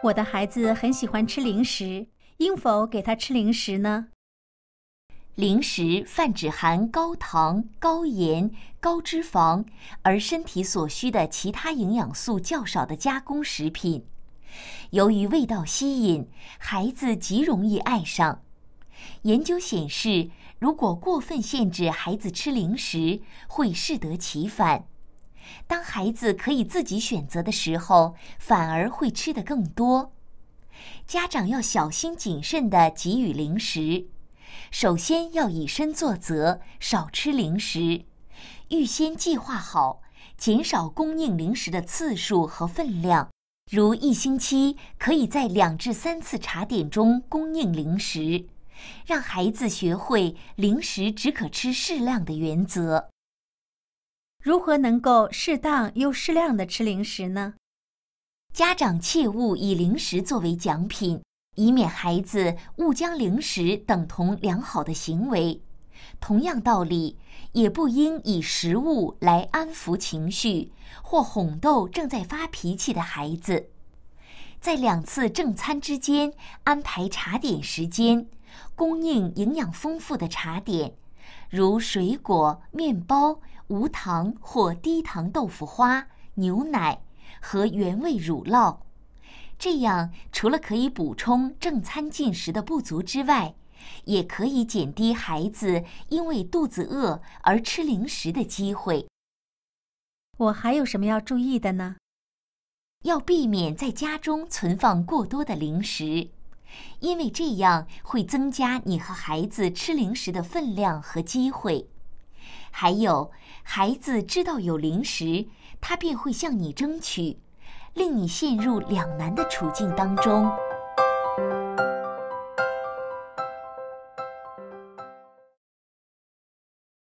我的孩子很喜欢吃零食，应否给他吃零食呢？零食泛指含高糖、高盐、高脂肪，而身体所需的其他营养素较少的加工食品。由于味道吸引，孩子极容易爱上。研究显示，如果过分限制孩子吃零食，会适得其反。当孩子可以自己选择的时候，反而会吃得更多。家长要小心谨慎地给予零食，首先要以身作则，少吃零食，预先计划好，减少供应零食的次数和分量。如一星期可以在两至三次茶点中供应零食，让孩子学会零食只可吃适量的原则。如何能够适当又适量的吃零食呢？家长切勿以零食作为奖品，以免孩子误将零食等同良好的行为。同样道理，也不应以食物来安抚情绪或哄逗正在发脾气的孩子。在两次正餐之间安排茶点时间，供应营养丰富的茶点。如水果、面包、无糖或低糖豆腐花、牛奶和原味乳酪，这样除了可以补充正餐进食的不足之外，也可以减低孩子因为肚子饿而吃零食的机会。我还有什么要注意的呢？要避免在家中存放过多的零食。因为这样会增加你和孩子吃零食的分量和机会，还有孩子知道有零食，他便会向你争取，令你陷入两难的处境当中。